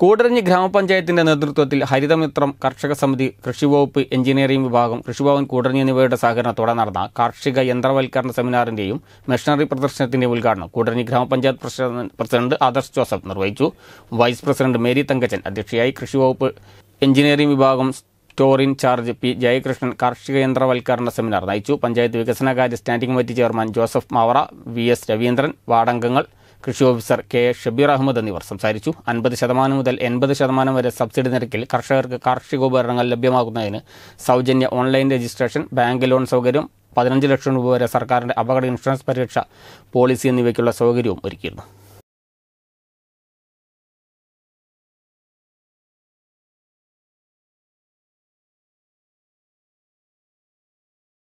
കൂടരഞ്ഞി ഗ്രാമപഞ്ചായത്തിന്റെ നേതൃത്വത്തിൽ ഹരിതമിത്രം കർഷക സമിതി കൃഷിവകുപ്പ് എഞ്ചിനീയറിംഗ് വിഭാഗം കൃഷിഭവൻ കൂടരഞ്ഞി എന്നിവയുടെ സഹകരണത്തോടെ നടന്ന കാർഷിക യന്ത്രവൽക്കരണ സെമിനാറിന്റെയും മെഷീനറി പ്രദർശനത്തിന്റെയും ഉദ്ഘാടനം കൂടരഞ്ഞി ഗ്രാമപഞ്ചായത്ത് പ്രസിഡന്റ് ആദർശ് ജോസഫ് നിർവഹിച്ചു വൈസ് പ്രസിഡന്റ് മേരി തങ്കച്ചൻ അധ്യക്ഷയായി കൃഷിവകുപ്പ് എഞ്ചിനീയറിംഗ് വിഭാഗം സ്റ്റോർ ചാർജ് പി ജയകൃഷ്ണൻ കാർഷിക യന്ത്രവൽക്കരണ സെമിനാർ നയിച്ചു പഞ്ചായത്ത് വികസനകാര്യ standing committee chairman Joseph Mavara V S Raveendran വാർഡംഗങ്ങൾ കൃഷി ഓഫീസർ കെ ഷബീർ അഹമ്മദ് എന്നിവർ സംസാരിച്ചു അൻപത് ശതമാനം മുതൽ എൺപത് ശതമാനം വരെ സബ്സിഡി നിരക്കിൽ കർഷകർക്ക് കാർഷികോപകരണങ്ങൾ ലഭ്യമാകുന്നതിന് സൗജന്യ ഓൺലൈൻ രജിസ്ട്രേഷൻ ബാങ്ക് ലോൺ സൗകര്യം പതിനഞ്ച് ലക്ഷം രൂപ വരെ സർക്കാരിൻ്റെ അപകട ഇൻഷുറൻസ് പരിരക്ഷ പോളിസി എന്നിവയ്ക്കുള്ള സൗകര്യവും ഒരുക്കിയിരുന്നു